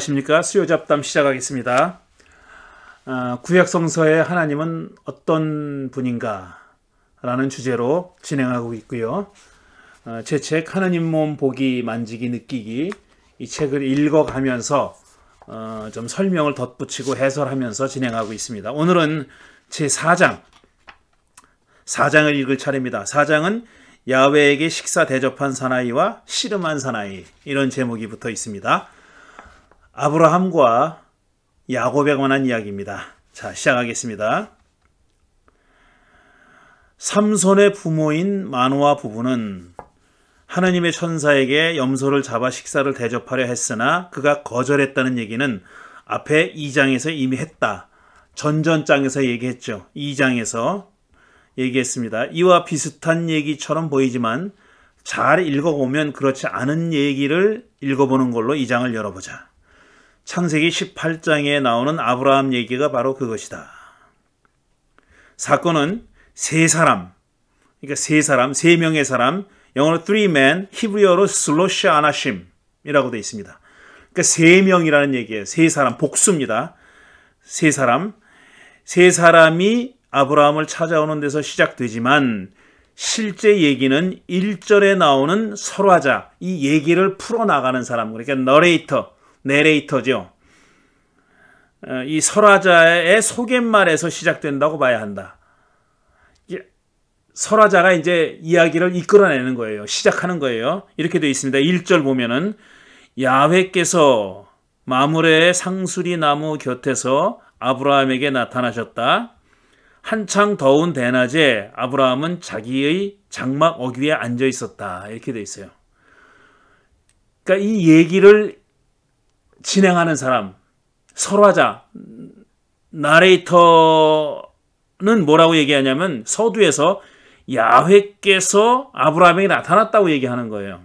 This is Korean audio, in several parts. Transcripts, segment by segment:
안녕하십니까 수요 잡담 시작하겠습니다. 아, 어, 구약 성서에 하나님은 어떤 분인가라는 주제로 진행하고 있고요. 아, 어, 제책 하나님 몸 보기 만지기 느끼기 이 책을 읽어가면서 어, 좀 설명을 덧붙이고 해설하면서 진행하고 있습니다. 오늘은 제 4장 4장을 읽을 차례입니다. 4장은 야외에게 식사 대접한 사나이와 씨름한 사나이 이런 제목이 붙어 있습니다. 아브라함과 야곱에 관한 이야기입니다. 자, 시작하겠습니다. 삼손의 부모인 마누아 부부는 하나님의 천사에게 염소를 잡아 식사를 대접하려 했으나 그가 거절했다는 얘기는 앞에 2장에서 이미 했다. 전전장에서 얘기했죠. 2장에서 얘기했습니다. 이와 비슷한 얘기처럼 보이지만 잘 읽어보면 그렇지 않은 얘기를 읽어보는 걸로 2장을 열어보자. 창세기 18장에 나오는 아브라함 얘기가 바로 그것이다. 사건은 세 사람, 그러니까 세 사람, 세 명의 사람, 영어로 three men, 히브리어로 슬로시 아나심이라고 되어 있습니다. 그러니까 세 명이라는 얘기예요. 세 사람, 복수입니다. 세 사람, 세 사람이 아브라함을 찾아오는 데서 시작되지만 실제 얘기는 1절에 나오는 설화자, 이 얘기를 풀어나가는 사람, 그러니까 너레이터, 내레이터죠. 어, 이 설화자의 소개말에서 시작된다고 봐야 한다. 설화자가 이제 이야기를 이끌어내는 거예요. 시작하는 거예요. 이렇게 되어 있습니다. 1절 보면은 야훼께서 마무의 상수리 나무 곁에서 아브라함에게 나타나셨다. 한창 더운 대낮에 아브라함은 자기의 장막 어귀에 앉아 있었다. 이렇게 돼 있어요. 그러니까 이 얘기를 진행하는 사람, 설화자, 나레이터는 뭐라고 얘기하냐면 서두에서 야훼께서 아브라함에게 나타났다고 얘기하는 거예요.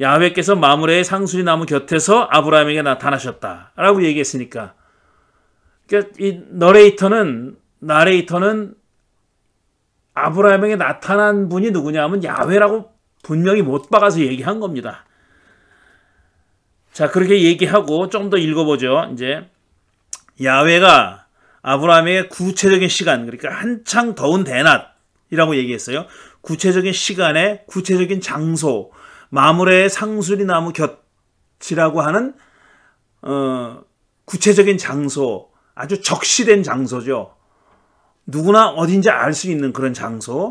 야훼께서 마무레의 상수리 나무 곁에서 아브라함에게 나타나셨다라고 얘기했으니까 그러니까 이 너레이터는 나레이터는 아브라함에게 나타난 분이 누구냐 하면 야훼라고 분명히 못 박아서 얘기한 겁니다. 자, 그렇게 얘기하고 좀 더 읽어보죠. 이제 야외가 아브라함의 구체적인 시간, 그러니까 한창 더운 대낮이라고 얘기했어요. 구체적인 시간에 구체적인 장소, 마무레의 상수리 나무 곁이라고 하는 어, 구체적인 장소, 아주 적시된 장소죠. 누구나 어딘지 알 수 있는 그런 장소에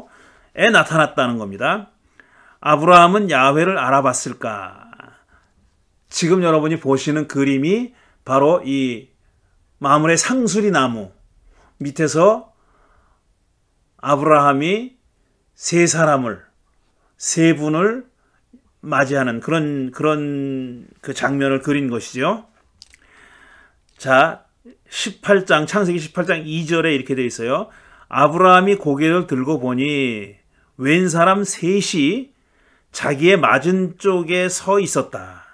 나타났다는 겁니다. 아브라함은 야외를 알아봤을까? 지금 여러분이 보시는 그림이 바로 이 마물의 상수리 나무 밑에서 아브라함이 세 사람을 세 분을 맞이하는 그런 그런 그 장면을 그린 것이죠. 자, 18장 창세기 18장 2절에 이렇게 되어 있어요. 아브라함이 고개를 들고 보니 왼 사람 셋이 자기의 맞은 쪽에 서 있었다.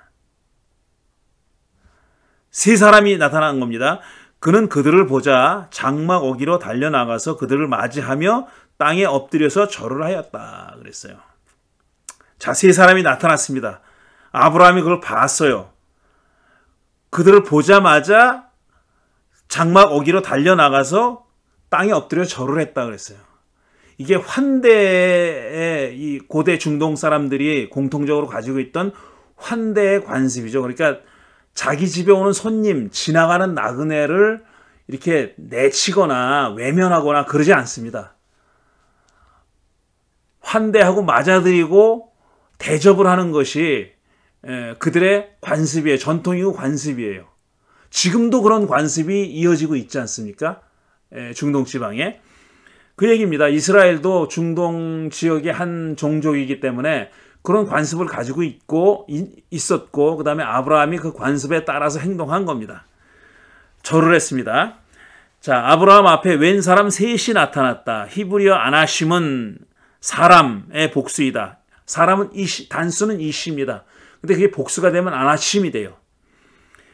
세 사람이 나타난 겁니다. 그는 그들을 보자 장막 어기로 달려나가서 그들을 맞이하며 땅에 엎드려서 절을 하였다. 그랬어요. 자, 세 사람이 나타났습니다. 아브라함이 그걸 봤어요. 그들을 보자마자 장막 어기로 달려나가서 땅에 엎드려 절을 했다 그랬어요. 이게 환대의 이 고대 중동 사람들이 공통적으로 가지고 있던 환대의 관습이죠. 그러니까 자기 집에 오는 손님, 지나가는 나그네를 이렇게 내치거나 외면하거나 그러지 않습니다. 환대하고 맞아들이고 대접을 하는 것이 예, 그들의 관습이에요. 전통이고 관습이에요. 지금도 그런 관습이 이어지고 있지 않습니까? 예, 중동 지방에. 그 얘기입니다. 이스라엘도 중동 지역의 한 종족이기 때문에 그런 관습을 가지고 있고 있었고 그 다음에 아브라함이 그 관습에 따라서 행동한 겁니다. 절을 했습니다. 자 아브라함 앞에 웬 사람 셋이 나타났다. 히브리어 아나심은 사람의 복수이다. 사람은 이시, 단수는 이시입니다. 근데 그게 복수가 되면 아나심이 돼요.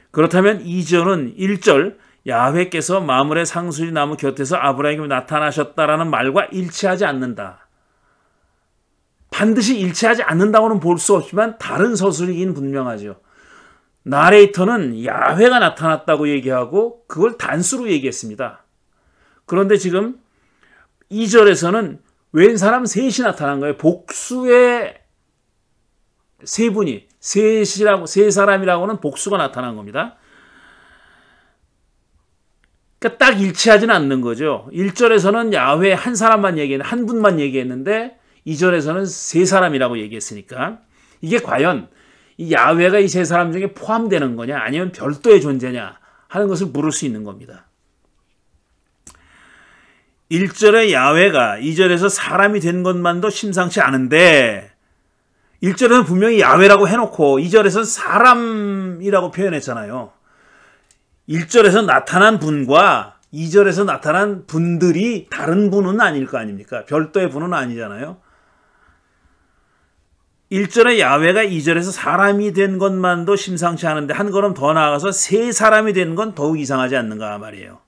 그렇다면 이절은 1절 야훼께서 마물의 상수리 나무 곁에서 아브라함에 나타나셨다라는 말과 일치하지 않는다. 반드시 일치하지 않는다고는 볼 수 없지만 다른 서술이긴 분명하죠. 나레이터는 야훼가 나타났다고 얘기하고 그걸 단수로 얘기했습니다. 그런데 지금 2절에서는 웬 사람 셋이 나타난 거예요. 복수의 세 분이 셋이라고 세 사람이라고는 복수가 나타난 겁니다. 그러니까 딱 일치하지는 않는 거죠. 1절에서는 야훼 한 사람만 얘기했는데 한 분만 얘기했는데 이전에서는 세 사람이라고 얘기했으니까 이게 과연 이 야외가 이 세 사람 중에 포함되는 거냐 아니면 별도의 존재냐 하는 것을 물을 수 있는 겁니다. 1절의 야외가 2절에서 사람이 된 것만도 심상치 않은데 1절에는 분명히 야외라고 해놓고 2절에서는 사람이라고 표현했잖아요. 1절에서 나타난 분과 2절에서 나타난 분들이 다른 분은 아닐 거 아닙니까? 별도의 분은 아니잖아요. 1절에 야외가 2절에서 사람이 된 것만도 심상치 않은데 한 걸음 더 나아가서 세 사람이 된 건 더욱 이상하지 않는가 말이에요.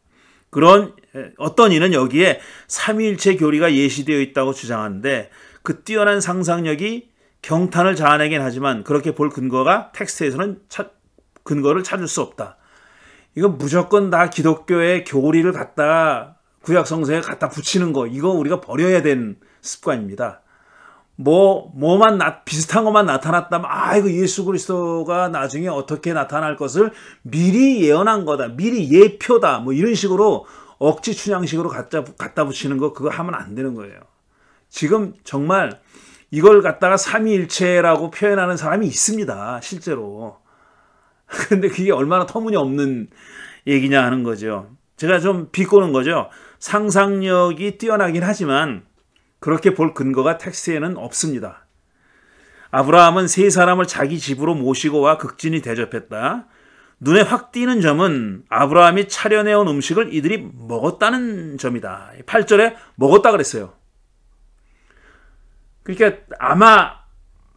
그런 어떤 이는 여기에 삼위일체 교리가 예시되어 있다고 주장하는데 그 뛰어난 상상력이 경탄을 자아내긴 하지만 그렇게 볼 근거가 텍스트에서는 차, 근거를 찾을 수 없다. 이건 무조건 다 기독교의 교리를 갖다 구약성서에 갖다 붙이는 거 이거 우리가 버려야 되는 습관입니다. 뭐 뭐만 나, 비슷한 것만 나타났다면 아 이거 예수 그리스도가 나중에 어떻게 나타날 것을 미리 예언한 거다 미리 예표다 뭐 이런 식으로 억지 춘향식으로 갖다, 갖다 붙이는 거 그거 하면 안 되는 거예요 지금 정말 이걸 갖다가 삼위일체라고 표현하는 사람이 있습니다 실제로 근데 그게 얼마나 터무니없는 얘기냐 하는 거죠 제가 좀 비꼬는 거죠 상상력이 뛰어나긴 하지만 그렇게 볼 근거가 텍스에는 트 없습니다. 아브라함은 세 사람을 자기 집으로 모시고 와 극진히 대접했다. 눈에 확 띄는 점은 아브라함이 차려내온 음식을 이들이 먹었다는 점이다. 8절에 먹었다 그랬어요. 그러니까 아마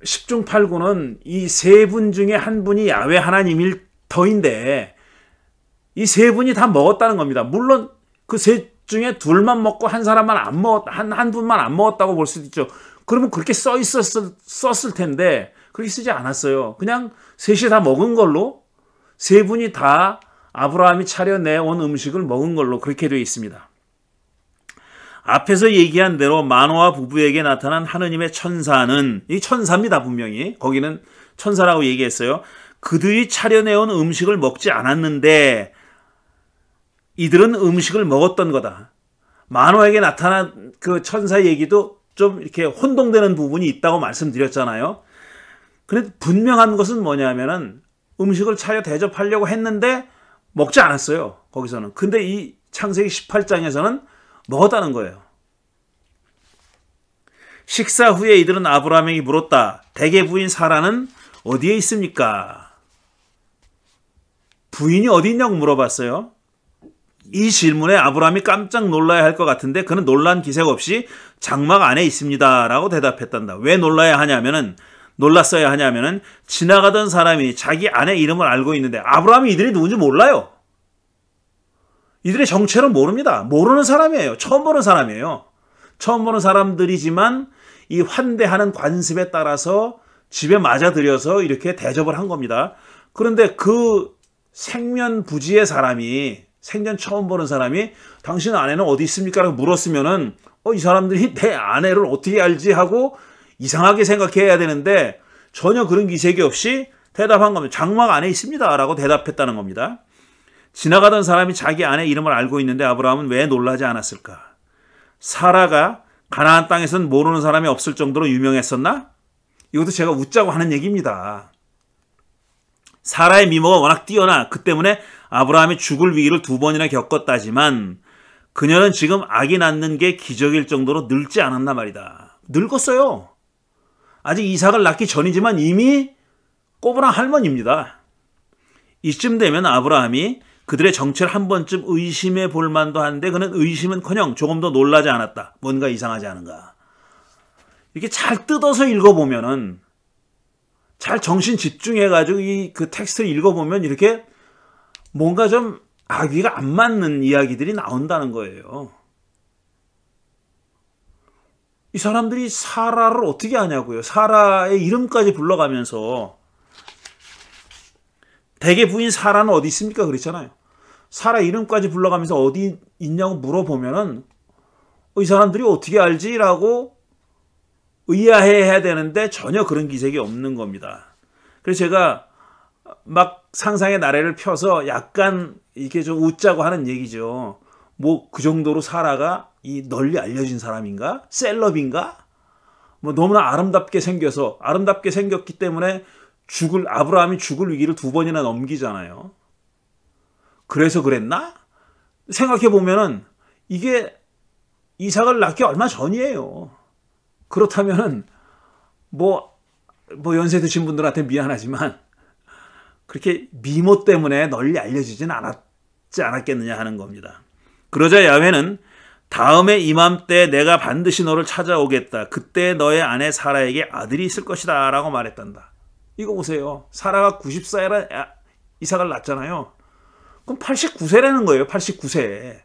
10중 8구는 이 세 분 중에 한 분이 야외 하나님일 터인데 이 세 분이 다 먹었다는 겁니다. 물론 그세 중에 둘만 먹고 한 사람만 안 먹었 한한 분만 안 먹었다고 볼 수도 있죠. 그러면 그렇게 써 있었을 썼을 텐데 그렇게 쓰지 않았어요. 그냥 셋이 다 먹은 걸로 세 분이 다 아브라함이 차려내온 음식을 먹은 걸로 그렇게 되어 있습니다. 앞에서 얘기한 대로 만화와 부부에게 나타난 하느님의 천사는 이 천사입니다 분명히 거기는 천사라고 얘기했어요. 그들이 차려내온 음식을 먹지 않았는데 이들은 음식을 먹었던 거다. 만화에게 나타난 그 천사 얘기도 좀 이렇게 혼동되는 부분이 있다고 말씀드렸잖아요. 그런데 분명한 것은 뭐냐면은 음식을 차려 대접하려고 했는데 먹지 않았어요. 거기서는. 근데 이 창세기 18장에서는 먹었다는 거예요. 식사 후에 이들은 아브라함에게 물었다. 대개 부인 사라는 어디에 있습니까? 부인이 어디 있냐고 물어봤어요. 이 질문에 아브라함이 깜짝 놀라야 할 것 같은데 그는 놀란 기색 없이 장막 안에 있습니다라고 대답했단다. 왜 놀라야 하냐면은 놀랐어야 하냐면은 지나가던 사람이 자기 아내 이름을 알고 있는데 아브라함이 이들이 누군지 몰라요. 이들의 정체를 모릅니다. 모르는 사람이에요. 처음 보는 사람이에요. 처음 보는 사람들이지만 이 환대하는 관습에 따라서 집에 맞아들여서 이렇게 대접을 한 겁니다. 그런데 그 생면부지의 사람이 생전 처음 보는 사람이 당신 아내는 어디 있습니까? 라고 물었으면은 어, 이 사람들이 내 아내를 어떻게 알지? 하고 이상하게 생각해야 되는데 전혀 그런 기색이 없이 대답한 겁니다. 장막 안에 있습니다. 라고 대답했다는 겁니다. 지나가던 사람이 자기 아내 이름을 알고 있는데 아브라함은 왜 놀라지 않았을까? 사라가 가나안 땅에선 모르는 사람이 없을 정도로 유명했었나? 이것도 제가 웃자고 하는 얘기입니다. 사라의 미모가 워낙 뛰어나 그 때문에 아브라함이 죽을 위기를 두 번이나 겪었다지만 그녀는 지금 아기 낳는 게 기적일 정도로 늙지 않았나 말이다. 늙었어요. 아직 이삭을 낳기 전이지만 이미 꼬부라 할머니입니다. 이쯤 되면 아브라함이 그들의 정체를 한 번쯤 의심해 볼 만도 한데 그는 의심은커녕 조금 더 놀라지 않았다. 뭔가 이상하지 않은가. 이렇게 잘 뜯어서 읽어보면은 잘 정신 집중해가지고 이 그 텍스트를 읽어보면 이렇게 뭔가 좀 아귀가 안 맞는 이야기들이 나온다는 거예요. 이 사람들이 사라를 어떻게 하냐고요. 사라의 이름까지 불러가면서 대개 부인 사라는 어디 있습니까? 그랬잖아요. 사라 이름까지 불러가면서 어디 있냐고 물어보면은 이 사람들이 어떻게 알지라고 의아 해야 되는데 전혀 그런 기색이 없는 겁니다. 그래서 제가 막 상상의 나래를 펴서 약간 이렇게 좀 웃자고 하는 얘기죠. 뭐 그 정도로 사라가 이 널리 알려진 사람인가? 셀럽인가? 뭐 너무나 아름답게 생겨서 아름답게 생겼기 때문에 죽을 아브라함이 죽을 위기를 두 번이나 넘기잖아요. 그래서 그랬나? 생각해 보면은 이게 이삭을 낳기 얼마 전이에요. 그렇다면은 뭐뭐 뭐 연세 드신 분들한테 미안하지만 그렇게 미모 때문에 널리 알려지진 않았지 않았겠느냐 하는 겁니다. 그러자 야훼는 다음에 이맘때 내가 반드시 너를 찾아오겠다. 그때 너의 아내 사라에게 아들이 있을 것이다. 라고 말했단다. 이거 보세요. 사라가 9 0세라 아, 이삭을 낳잖아요. 그럼 89세라는 거예요. 89세.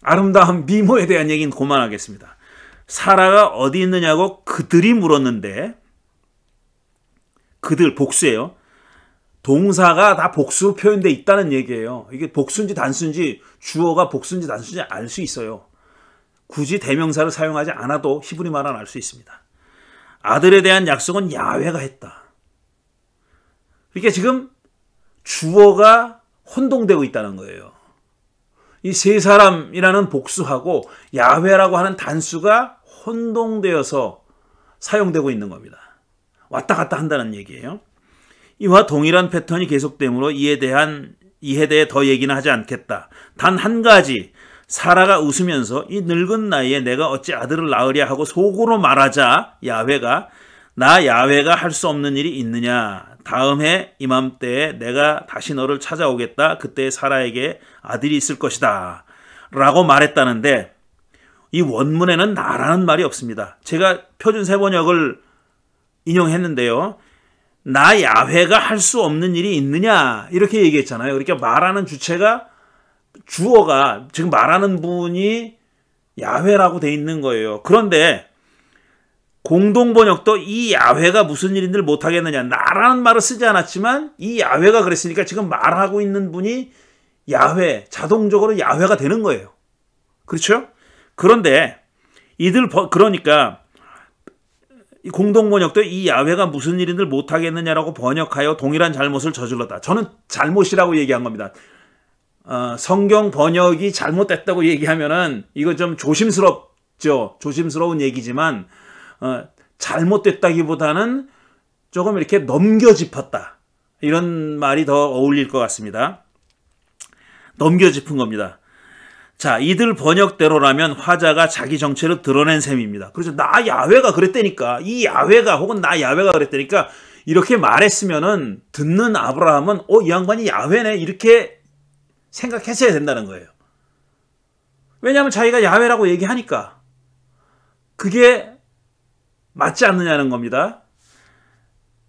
아름다운 미모에 대한 얘기는 그만하겠습니다 사라가 어디 있느냐고 그들이 물었는데 그들 복수예요. 동사가 다 복수 표현돼 있다는 얘기예요. 이게 복수인지 단수인지 주어가 복수인지 단수인지 알 수 있어요. 굳이 대명사를 사용하지 않아도 히브리 말은 알 수 있습니다. 아들에 대한 약속은 야외가 했다. 그러니까 지금 주어가 혼동되고 있다는 거예요. 이 세 사람이라는 복수하고 야외라고 하는 단수가 혼동되어서 사용되고 있는 겁니다. 왔다 갔다 한다는 얘기예요. 이와 동일한 패턴이 계속되므로 이에 대한 이에 대해 더 얘기는 하지 않겠다. 단 한 가지 사라가 웃으면서 이 늙은 나이에 내가 어찌 아들을 낳으랴 하고 속으로 말하자 야훼가 나 야훼가 할 수 없는 일이 있느냐 다음 해 이맘때에 내가 다시 너를 찾아오겠다 그때 사라에게 아들이 있을 것이다 라고 말했다는데 이 원문에는 나라는 말이 없습니다. 제가 표준 세번역을 인용했는데요. 나 야훼가 할 수 없는 일이 있느냐 이렇게 얘기했잖아요. 그러니까 말하는 주체가 주어가 지금 말하는 분이 야훼라고 돼 있는 거예요. 그런데 공동 번역도 이 야훼가 무슨 일인들 못 하겠느냐 나라는 말을 쓰지 않았지만 이 야훼가 그랬으니까 지금 말하고 있는 분이 야훼 자동적으로 야훼가 되는 거예요. 그렇죠? 그런데 이들 그러니까 이 공동 번역도 이 야훼가 무슨 일인들 못하겠느냐라고 번역하여 동일한 잘못을 저질렀다. 저는 잘못이라고 얘기한 겁니다. 어, 성경 번역이 잘못됐다고 얘기하면은 이거 좀 조심스럽죠. 조심스러운 얘기지만 어, 잘못됐다기보다는 조금 이렇게 넘겨짚었다. 이런 말이 더 어울릴 것 같습니다. 넘겨짚은 겁니다. 자, 이들 번역대로라면 화자가 자기 정체를 드러낸 셈입니다. 그래서 그렇죠. 나 야외가 그랬다니까. 이 야외가 혹은 나 야외가 그랬다니까. 이렇게 말했으면은 듣는 아브라함은 어, 이 양반이 야외네. 이렇게 생각했어야 된다는 거예요. 왜냐하면 자기가 야외라고 얘기하니까. 그게 맞지 않느냐는 겁니다.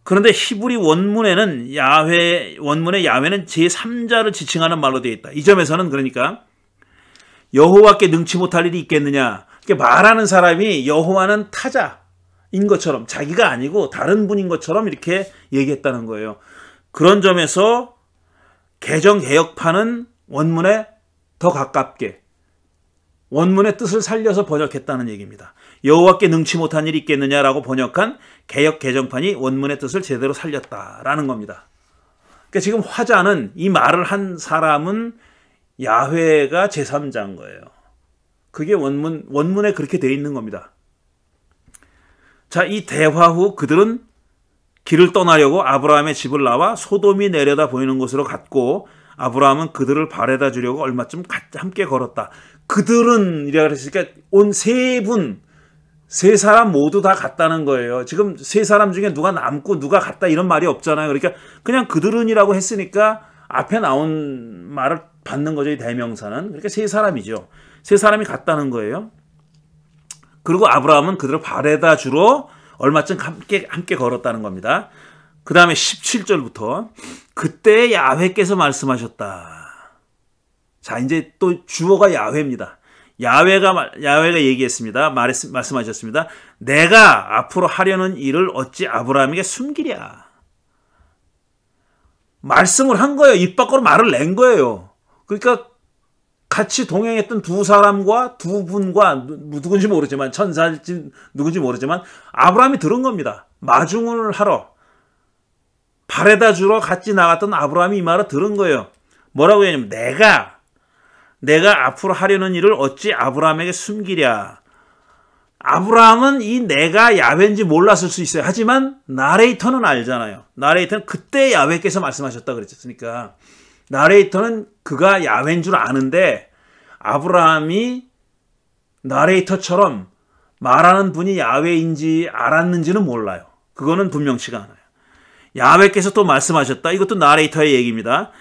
그런데 히브리 원문에는 야훼 원문의 야훼는 제3자를 지칭하는 말로 되어 있다. 이 점에서는 그러니까 여호와께 능치 못할 일이 있겠느냐. 이렇게 말하는 사람이 여호와는 타자인 것처럼 자기가 아니고 다른 분인 것처럼 이렇게 얘기했다는 거예요. 그런 점에서 개정 개혁파는 원문에 더 가깝게 원문의 뜻을 살려서 번역했다는 얘기입니다. 여호와께 능치 못한 일이 있겠느냐라고 번역한 개혁 개정판이 원문의 뜻을 제대로 살렸다라는 겁니다. 그러니까 지금 화자는 이 말을 한 사람은 야훼가 제3자인 거예요. 그게 원문 원문에 그렇게 돼 있는 겁니다. 자, 이 대화 후 그들은 길을 떠나려고 아브라함의 집을 나와 소돔이 내려다 보이는 곳으로 갔고 아브라함은 그들을 바래다 주려고 얼마쯤 함께 걸었다. 그들은 이라 그랬으니까 온 세 분, 세 사람 모두 다 갔다는 거예요. 지금 세 사람 중에 누가 남고 누가 갔다 이런 말이 없잖아요. 그러니까 그냥 그들은이라고 했으니까 앞에 나온 말을 받는 거죠. 이 대명사는. 그러니까 세 사람이죠. 세 사람이 갔다는 거예요. 그리고 아브라함은 그대로 바래다 주로 얼마쯤 함께 함께 걸었다는 겁니다. 그 다음에 17절부터 그때 야훼께서 말씀하셨다. 자 이제 또 주어가 야훼입니다. 야훼가 야훼가 얘기했습니다. 말 말씀하셨습니다. 내가 앞으로 하려는 일을 어찌 아브라함에게 숨기랴. 말씀을 한 거예요. 입 밖으로 말을 낸 거예요. 그러니까 같이 동행했던 두 사람과 두 분과 누군지 모르지만 천사일지 누군지 모르지만 아브라함이 들은 겁니다. 마중을 하러 바래다 주러 같이 나갔던 아브라함이 이 말을 들은 거예요. 뭐라고 했냐면 내가 내가 앞으로 하려는 일을 어찌 아브라함에게 숨기랴. 아브라함은 이 내가 야외인지 몰랐을 수 있어요. 하지만 나레이터는 알잖아요. 나레이터는 그때 야외께서 말씀하셨다 그랬었으니까 나레이터는 그가 야외인줄 아는데 아브라함이 나레이터처럼 말하는 분이 야외인지 알았는지는 몰라요. 그거는 분명치가 않아요. 야외께서또 말씀하셨다. 이것도 나레이터의 얘기입니다.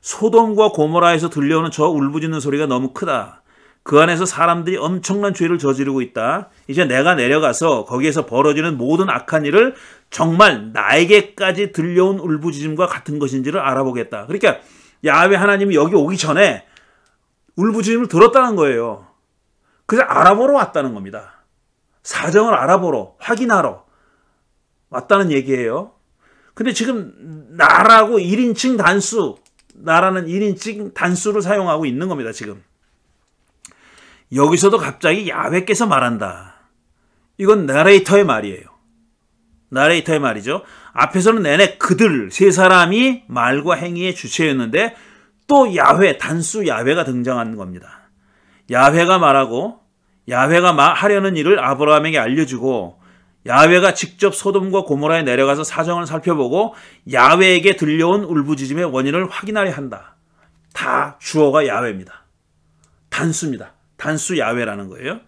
소돔과 고모라에서 들려오는 저 울부짖는 소리가 너무 크다. 그 안에서 사람들이 엄청난 죄를 저지르고 있다. 이제 내가 내려가서 거기에서 벌어지는 모든 악한 일을 정말 나에게까지 들려온 울부짖음과 같은 것인지를 알아보겠다. 그러니까 야외 하나님이 여기 오기 전에 울부짖음을 들었다는 거예요. 그래서 알아보러 왔다는 겁니다. 사정을 알아보러 확인하러 왔다는 얘기예요. 근데 지금 나라고 1인칭 단수 나라는 1인칭 단수를 사용하고 있는 겁니다. 지금 여기서도 갑자기 야외께서 말한다. 이건 나레이터의 말이에요. 나레이터의 말이죠. 앞에서는 내내 그들 세 사람이 말과 행위의 주체였는데 또 야훼 단수 야훼가 등장하는 겁니다. 야훼가 말하고 야훼가 하려는 일을 아브라함에게 알려주고 야훼가 직접 소돔과 고모라에 내려가서 사정을 살펴보고 야훼에게 들려온 울부짖음의 원인을 확인하려 한다. 다 주어가 야훼입니다. 단수입니다. 단수 야훼라는 거예요.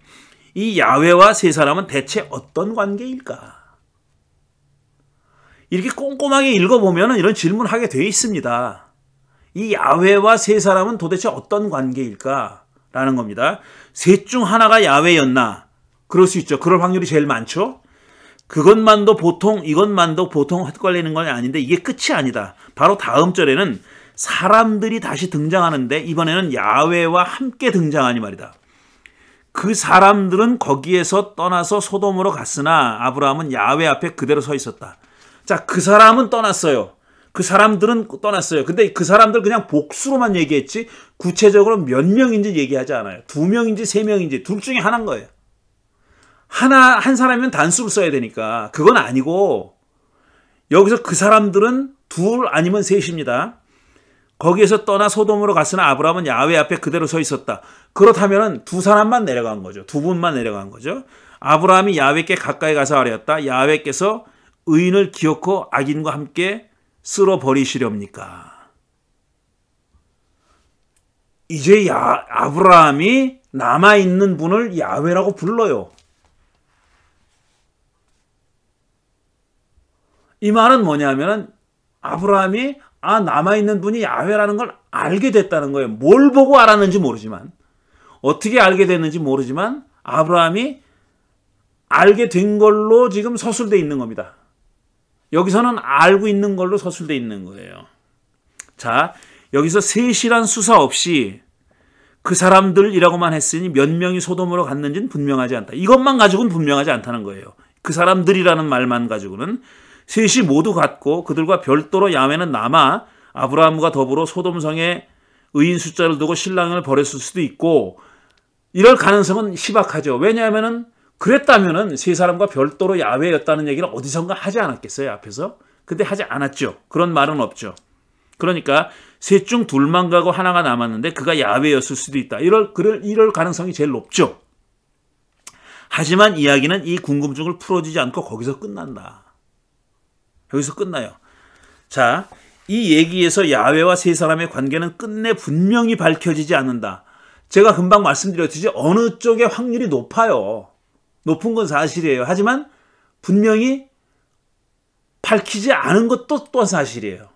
이 야훼와 세 사람은 대체 어떤 관계일까? 이렇게 꼼꼼하게 읽어보면 이런 질문하게 돼 있습니다. 이 야외와 세 사람은 도대체 어떤 관계일까라는 겁니다. 셋 중 하나가 야외였나? 그럴 수 있죠. 그럴 확률이 제일 많죠. 그것만도 보통, 이것만도 보통 헷갈리는 건 아닌데 이게 끝이 아니다. 바로 다음 절에는 사람들이 다시 등장하는데 이번에는 야외와 함께 등장하니 말이다. 그 사람들은 거기에서 떠나서 소돔으로 갔으나 아브라함은 야외 앞에 그대로 서 있었다. 자, 그 사람은 떠났어요. 그 사람들은 떠났어요. 근데 그 사람들 그냥 복수로만 얘기했지 구체적으로 몇 명인지 얘기하지 않아요. 두 명인지 세 명인지 둘 중에 하나인 거예요. 하나 한 사람이면 단수를 써야 되니까 그건 아니고 여기서 그 사람들은 둘 아니면 셋입니다. 거기에서 떠나 소돔으로 갔으나 아브라함은 야외 앞에 그대로 서 있었다. 그렇다면 두 사람만 내려간 거죠. 두 분만 내려간 거죠. 아브라함이 야외께 가까이 가서 아뢰었다. 야외께서 의인을 기어코 악인과 함께 쓸어 버리시렵니까? 이제 야, 아브라함이 남아 있는 분을 야훼라고 불러요. 이 말은 뭐냐면 아브라함이 아 남아 있는 분이 야훼라는 걸 알게 됐다는 거예요. 뭘 보고 알았는지 모르지만 어떻게 알게 됐는지 모르지만 아브라함이 알게 된 걸로 지금 서술돼 있는 겁니다. 여기서는 알고 있는 걸로 서술돼 있는 거예요. 자, 여기서 세실한 수사 없이 그 사람들이라고만 했으니 몇 명이 소돔으로 갔는지는 분명하지 않다. 이것만 가지고는 분명하지 않다는 거예요. 그 사람들이라는 말만 가지고는 셋이 모두 갔고 그들과 별도로 야매는 남아 아브라함과 더불어 소돔성에 의인 숫자를 두고 신랑을 버렸을 수도 있고 이럴 가능성은 희박하죠. 왜냐하면은 그랬다면은 세 사람과 별도로 야외였다는 얘기를 어디선가 하지 않았겠어요, 앞에서? 근데 하지 않았죠. 그런 말은 없죠. 그러니까 셋 중 둘만 가고 하나가 남았는데 그가 야외였을 수도 있다. 이럴, 그럴, 이럴 가능성이 제일 높죠. 하지만 이야기는 이 궁금증을 풀어주지 않고 거기서 끝난다. 여기서 끝나요. 자, 이 얘기에서 야외와 세 사람의 관계는 끝내 분명히 밝혀지지 않는다. 제가 금방 말씀드렸듯이 어느 쪽의 확률이 높아요. 높은 건 사실이에요. 하지만 분명히 밝히지 않은 것도 또한 사실이에요.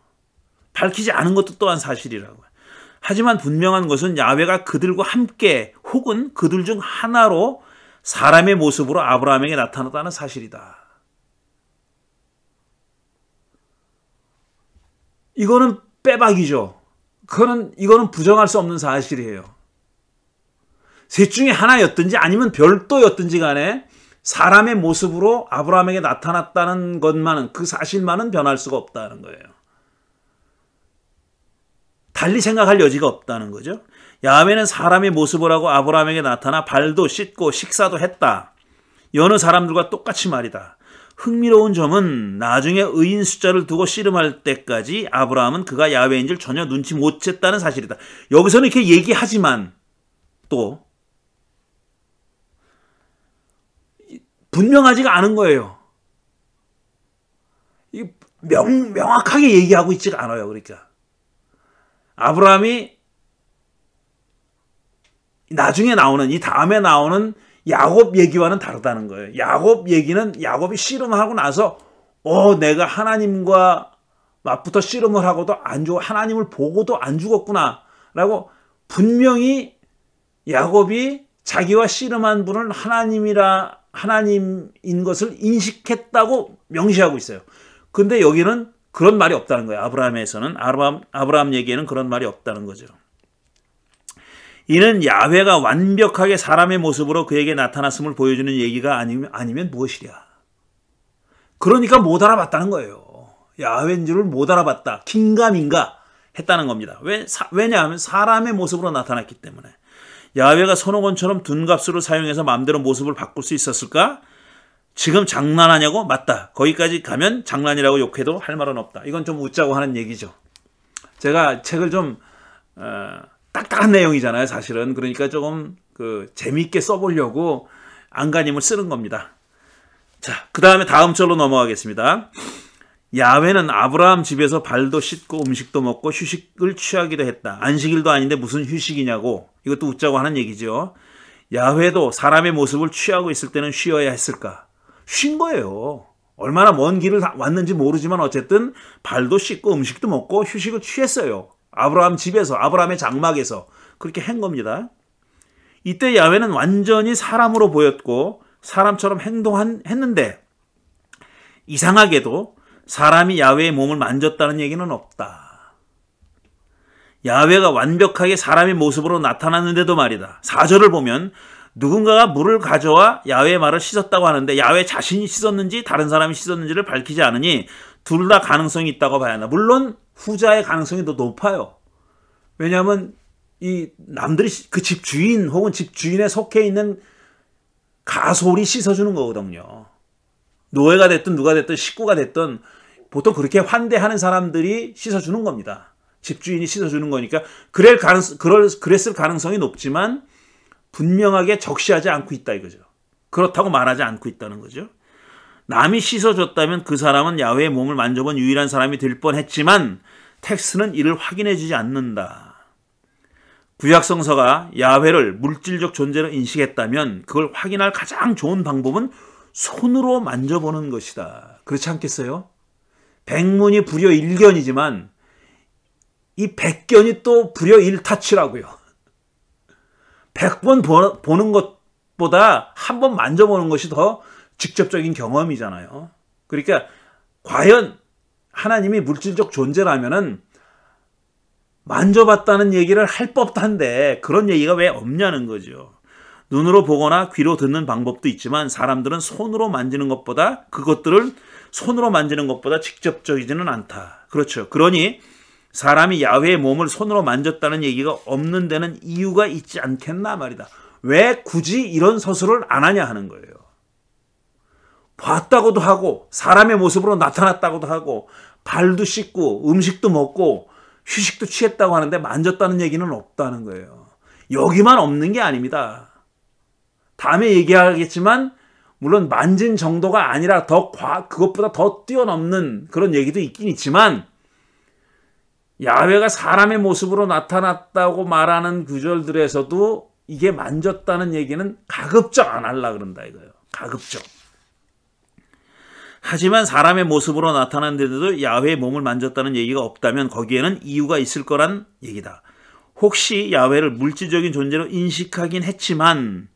밝히지 않은 것도 또한 사실이라고. 요 하지만 분명한 것은 야외가 그들과 함께 혹은 그들 중 하나로 사람의 모습으로 아브라함에게 나타났다는 사실이다. 이거는 빼박이죠. 그거는 이거는 부정할 수 없는 사실이에요. 셋 중에 하나였든지 아니면 별도였든지 간에 사람의 모습으로 아브라함에게 나타났다는 것만은 그 사실만은 변할 수가 없다는 거예요. 달리 생각할 여지가 없다는 거죠. 야훼는 사람의 모습을 하고 아브라함에게 나타나 발도 씻고 식사도 했다. 여느 사람들과 똑같이 말이다. 흥미로운 점은 나중에 의인 숫자를 두고 씨름할 때까지 아브라함은 그가 야훼인 줄 전혀 눈치 못 챘다는 사실이다. 여기서는 이렇게 얘기하지만 또 분명하지가 않은 거예요. 명, 명확하게 얘기하고 있지가 않아요. 그러니까. 아브라함이 나중에 나오는, 이 다음에 나오는 야곱 얘기와는 다르다는 거예요. 야곱 얘기는 야곱이 씨름을 하고 나서, 어, 내가 하나님과 맞부터 씨름을 하고도 안 죽어, 하나님을 보고도 안 죽었구나. 라고 분명히 야곱이 자기와 씨름한 분을 하나님이라 하나님인 것을 인식했다고 명시하고 있어요. 근데 여기는 그런 말이 없다는 거예요. 아브라함에서는 아브라함, 아브라함 얘기에는 그런 말이 없다는 거죠. 이는 야훼가 완벽하게 사람의 모습으로 그에게 나타났음을 보여주는 얘기가 아니면, 아니면 무엇이랴. 그러니까 못 알아봤다는 거예요. 야훼인 줄을 못 알아봤다. 긴가민가 했다는 겁니다. 왜, 사, 왜냐하면 사람의 모습으로 나타났기 때문에. 야외가 선호건처럼 둔갑수를 사용해서 마음대로 모습을 바꿀 수 있었을까? 지금 장난하냐고? 맞다. 거기까지 가면 장난이라고 욕해도 할 말은 없다. 이건 좀 웃자고 하는 얘기죠. 제가 책을 좀 어, 딱딱한 내용이잖아요. 사실은. 그러니까 조금 그 재미있게 써보려고 안간힘을 쓰는 겁니다. 자, 그 다음에 다음 절로 넘어가겠습니다. 야외는 아브라함 집에서 발도 씻고 음식도 먹고 휴식을 취하기도 했다. 안식일도 아닌데 무슨 휴식이냐고. 이것도 웃자고 하는 얘기죠. 야외도 사람의 모습을 취하고 있을 때는 쉬어야 했을까? 쉰 거예요. 얼마나 먼 길을 왔는지 모르지만 어쨌든 발도 씻고 음식도 먹고 휴식을 취했어요. 아브라함 집에서 아브라함의 장막에서 그렇게 한 겁니다. 이때 야외는 완전히 사람으로 보였고 사람처럼 행동했는데 이상하게도 사람이 야외의 몸을 만졌다는 얘기는 없다. 야외가 완벽하게 사람의 모습으로 나타났는데도 말이다. 사절을 보면 누군가가 물을 가져와 야외 말을 씻었다고 하는데 야외 자신이 씻었는지 다른 사람이 씻었는지를 밝히지 않으니 둘 다 가능성이 있다고 봐야 한다. 물론 후자의 가능성이 더 높아요. 왜냐하면 이 남들이 그 집 주인 혹은 집 주인에 속해 있는 가솔이 씻어주는 거거든요. 노예가 됐든 누가 됐든 식구가 됐든 보통 그렇게 환대하는 사람들이 씻어주는 겁니다. 집주인이 씻어주는 거니까 그럴 가능성, 그럴, 그랬을 가능성이 높지만 분명하게 적시하지 않고 있다 이거죠. 그렇다고 말하지 않고 있다는 거죠. 남이 씻어줬다면 그 사람은 야외의 몸을 만져본 유일한 사람이 될 뻔했지만 텍스는 이를 확인해주지 않는다. 구약성서가 야외를 물질적 존재로 인식했다면 그걸 확인할 가장 좋은 방법은 손으로 만져보는 것이다. 그렇지 않겠어요? 백문이 불여 일견이지만 이 백견이 또 불여 일타치라고요. 백번 보는 것보다 한 번 만져보는 것이 더 직접적인 경험이잖아요. 그러니까 과연 하나님이 물질적 존재라면은 만져봤다는 얘기를 할 법도 한데 그런 얘기가 왜 없냐는 거죠. 눈으로 보거나 귀로 듣는 방법도 있지만 사람들은 손으로 만지는 것보다 그것들을 손으로 만지는 것보다 직접적이지는 않다. 그렇죠. 그러니 사람이 야외의 몸을 손으로 만졌다는 얘기가 없는 데는 이유가 있지 않겠나 말이다. 왜 굳이 이런 서술을 안 하냐 하는 거예요. 봤다고도 하고 사람의 모습으로 나타났다고도 하고 발도 씻고 음식도 먹고 휴식도 취했다고 하는데 만졌다는 얘기는 없다는 거예요. 여기만 없는 게 아닙니다. 다음에 얘기하겠지만 물론 만진 정도가 아니라 더 과, 그것보다 더 뛰어넘는 그런 얘기도 있긴 있지만 야외가 사람의 모습으로 나타났다고 말하는 구절들에서도 이게 만졌다는 얘기는 가급적 안 할라 그런다 이거예요. 가급적. 하지만 사람의 모습으로 나타난데도 야외의 몸을 만졌다는 얘기가 없다면 거기에는 이유가 있을 거란 얘기다. 혹시 야외를 물질적인 존재로 인식하긴 했지만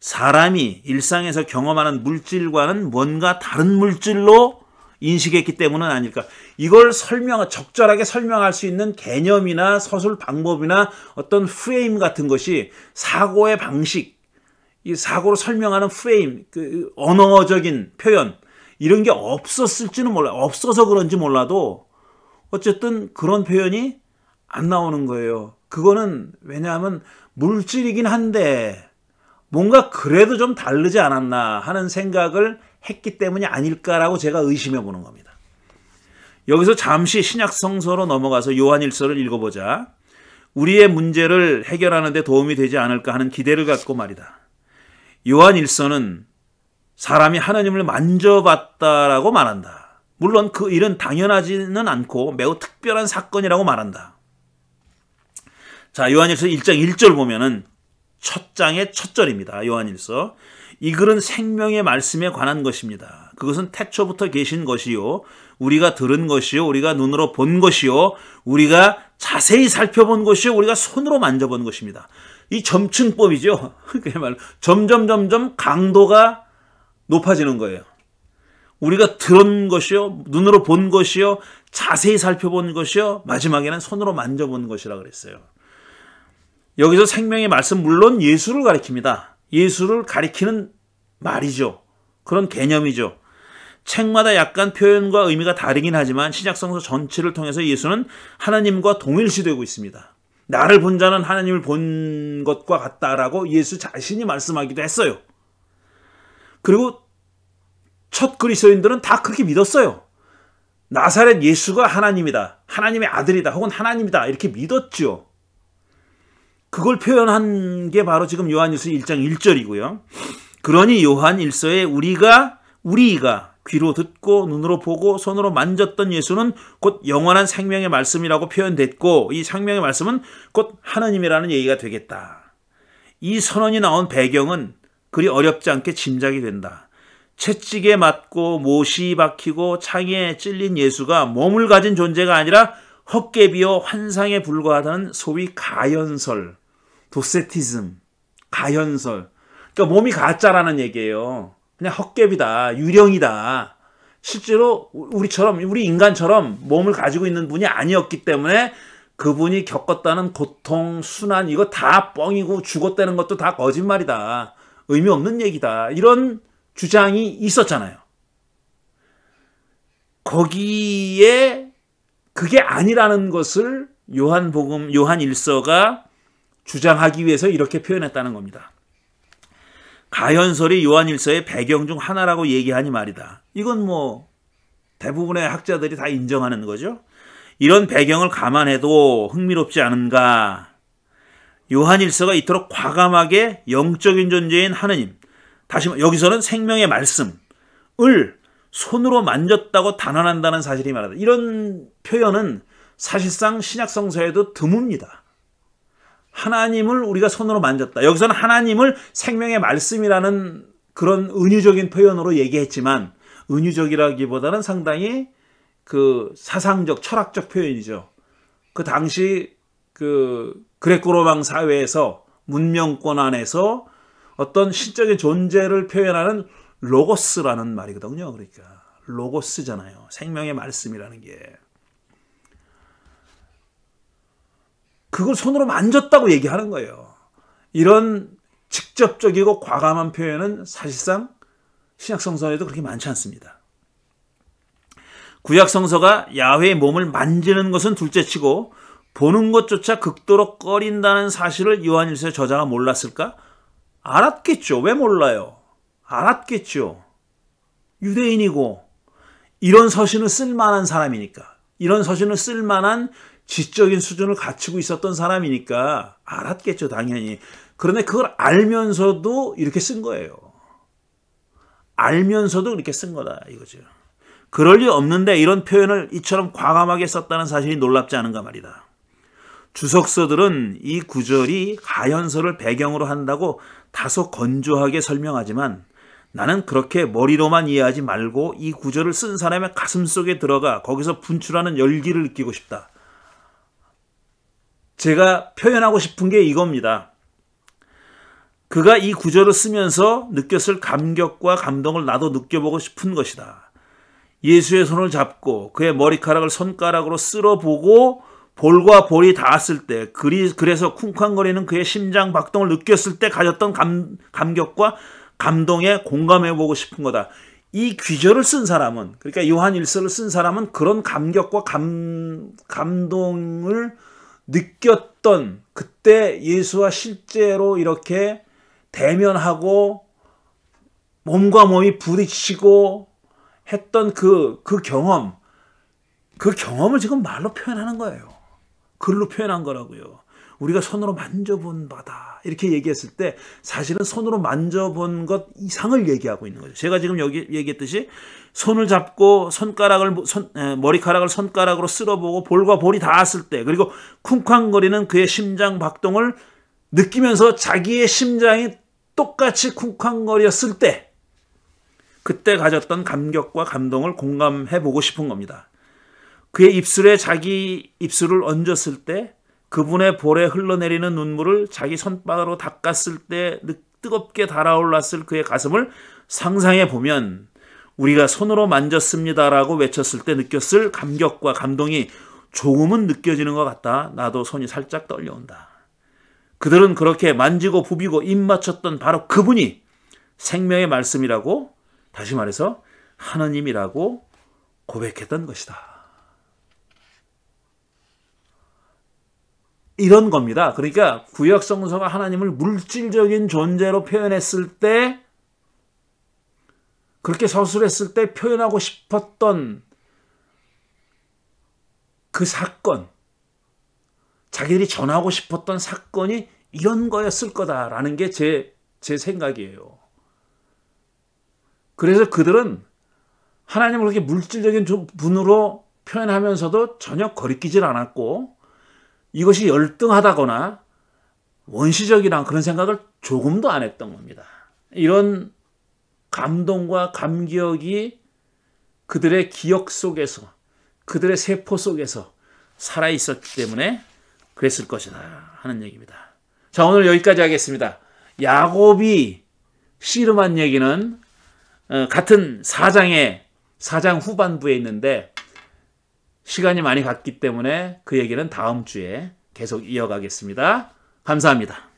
사람이 일상에서 경험하는 물질과는 뭔가 다른 물질로 인식했기 때문은 아닐까. 이걸 설명, 적절하게 설명할 수 있는 개념이나 서술 방법이나 어떤 프레임 같은 것이 사고의 방식, 이 사고로 설명하는 프레임, 그 언어적인 표현, 이런 게 없었을지는 몰라. 요 없어서 그런지 몰라도 어쨌든 그런 표현이 안 나오는 거예요. 그거는 왜냐하면 물질이긴 한데 뭔가 그래도 좀 다르지 않았나 하는 생각을 했기 때문이 아닐까라고 제가 의심해 보는 겁니다. 여기서 잠시 신약 성서로 넘어가서 요한일서를 읽어보자. 우리의 문제를 해결하는 데 도움이 되지 않을까 하는 기대를 갖고 말이다. 요한일서는 사람이 하나님을 만져봤다라고 말한다. 물론 그 일은 당연하지는 않고 매우 특별한 사건이라고 말한다. 자, 요한일서 1장 1절 보면은 첫 장의 첫 절입니다. 요한일서. 이 글은 생명의 말씀에 관한 것입니다. 그것은 태초부터 계신 것이요. 우리가 들은 것이요. 우리가 눈으로 본 것이요. 우리가 자세히 살펴본 것이요. 우리가 손으로 만져본 것입니다. 이 점층법이죠. 그야말로. 점점, 점점 강도가 높아지는 거예요. 우리가 들은 것이요. 눈으로 본 것이요. 자세히 살펴본 것이요. 마지막에는 손으로 만져본 것이라 그랬어요. 여기서 생명의 말씀 물론 예수를 가리킵니다. 예수를 가리키는 말이죠. 그런 개념이죠. 책마다 약간 표현과 의미가 다르긴 하지만 신약성서 전체를 통해서 예수는 하나님과 동일시되고 있습니다. 나를 본 자는 하나님을 본 것과 같다라고 예수 자신이 말씀하기도 했어요. 그리고 첫 그리스도인들은 다 그렇게 믿었어요. 나사렛 예수가 하나님이다. 하나님의 아들이다. 혹은 하나님이다. 이렇게 믿었죠. 그걸 표현한 게 바로 지금 요한일서 1장 1절이고요. 그러니 요한 일서에 우리가 우리가 귀로 듣고 눈으로 보고 손으로 만졌던 예수는 곧 영원한 생명의 말씀이라고 표현됐고 이 생명의 말씀은 곧 하나님이라는 얘기가 되겠다. 이 선언이 나온 배경은 그리 어렵지 않게 짐작이 된다. 채찍에 맞고 못이 박히고 창에 찔린 예수가 몸을 가진 존재가 아니라 헛개비어 환상에 불과하다는 소위 가연설 도세티즘, 가현설. 그러니까 몸이 가짜라는 얘기예요. 그냥 헛개비다, 유령이다. 실제로 우리처럼 우리 인간처럼 몸을 가지고 있는 분이 아니었기 때문에 그분이 겪었다는 고통, 순환 이거 다 뻥이고 죽었다는 것도 다 거짓말이다. 의미 없는 얘기다. 이런 주장이 있었잖아요. 거기에 그게 아니라는 것을 요한복음 요한 일서가 주장하기 위해서 이렇게 표현했다는 겁니다. 가현설이 요한일서의 배경 중 하나라고 얘기하니 말이다. 이건 뭐 대부분의 학자들이 다 인정하는 거죠. 이런 배경을 감안해도 흥미롭지 않은가. 요한일서가 이토록 과감하게 영적인 존재인 하느님, 다시 여기서는 생명의 말씀을 손으로 만졌다고 단언한다는 사실이 말하다. 이런 표현은 사실상 신약성서에도 드뭅니다. 하나님을 우리가 손으로 만졌다. 여기서는 하나님을 생명의 말씀이라는 그런 은유적인 표현으로 얘기했지만 은유적이라기보다는 상당히 그 사상적 철학적 표현이죠. 그 당시 그 그레코로망 사회에서 문명권 안에서 어떤 신적인 존재를 표현하는 로고스라는 말이거든요. 그러니까 로고스잖아요. 생명의 말씀이라는 게. 그걸 손으로 만졌다고 얘기하는 거예요. 이런 직접적이고 과감한 표현은 사실상 신약 성서에도 그렇게 많지 않습니다. 구약 성서가 야훼의 몸을 만지는 것은 둘째치고 보는 것조차 극도로 꺼린다는 사실을 요한일서의 저자가 몰랐을까? 알았겠죠. 왜 몰라요? 알았겠죠. 유대인이고 이런 서신을 쓸 만한 사람이니까. 이런 서신을 쓸 만한 지적인 수준을 갖추고 있었던 사람이니까 알았겠죠, 당연히. 그런데 그걸 알면서도 이렇게 쓴 거예요. 알면서도 이렇게 쓴 거다, 이거죠. 그럴 리 없는데 이런 표현을 이처럼 과감하게 썼다는 사실이 놀랍지 않은가 말이다. 주석서들은 이 구절이 가연서를 배경으로 한다고 다소 건조하게 설명하지만 나는 그렇게 머리로만 이해하지 말고 이 구절을 쓴 사람의 가슴 속에 들어가 거기서 분출하는 열기를 느끼고 싶다. 제가 표현하고 싶은 게 이겁니다. 그가 이 구절을 쓰면서 느꼈을 감격과 감동을 나도 느껴보고 싶은 것이다. 예수의 손을 잡고 그의 머리카락을 손가락으로 쓸어보고 볼과 볼이 닿았을 때 그리, 그래서 쿵쾅거리는 그의 심장 박동을 느꼈을 때 가졌던 감, 감격과 감동에 공감해보고 싶은 거다. 이 귀절을 쓴 사람은 그러니까 요한 일서를 쓴 사람은 그런 감격과 감, 감동을 느꼈던 그때 예수와 실제로 이렇게 대면하고 몸과 몸이 부딪히고 했던 그, 그 경험, 그 경험을 지금 말로 표현하는 거예요. 글로 표현한 거라고요. 우리가 손으로 만져본 바다 이렇게 얘기했을 때 사실은 손으로 만져본 것 이상을 얘기하고 있는 거죠. 제가 지금 여기 얘기했듯이 손을 잡고 손가락을 손, 에, 머리카락을 손가락으로 쓸어보고 볼과 볼이 닿았을 때 그리고 쿵쾅거리는 그의 심장 박동을 느끼면서 자기의 심장이 똑같이 쿵쾅거렸을 때 그때 가졌던 감격과 감동을 공감해 보고 싶은 겁니다. 그의 입술에 자기 입술을 얹었을 때 그분의 볼에 흘러내리는 눈물을 자기 손바닥으로 닦았을 때 뜨겁게 달아올랐을 그의 가슴을 상상해 보면 우리가 손으로 만졌습니다라고 외쳤을 때 느꼈을 감격과 감동이 조금은 느껴지는 것 같다. 나도 손이 살짝 떨려온다. 그들은 그렇게 만지고 부비고 입 맞췄던 바로 그분이 생명의 말씀이라고 다시 말해서 하느님이라고 고백했던 것이다. 이런 겁니다. 그러니까 구약 성서가 하나님을 물질적인 존재로 표현했을 때 그렇게 서술했을 때 표현하고 싶었던 그 사건, 자기들이 전하고 싶었던 사건이 이런 거였을 거다라는 게 제 제 생각이에요. 그래서 그들은 하나님을 그렇게 물질적인 분으로 표현하면서도 전혀 거리끼질 않았고 이것이 열등하다거나 원시적이란 그런 생각을 조금도 안 했던 겁니다. 이런 감동과 감격이 그들의 기억 속에서 그들의 세포 속에서 살아 있었기 때문에 그랬을 것이다 하는 얘기입니다. 자, 오늘 여기까지 하겠습니다. 야곱이 씨름한 얘기는 어, 같은 사장의 사장 후반부에 있는데 시간이 많이 갔기 때문에 그 얘기는 다음 주에 계속 이어가겠습니다. 감사합니다.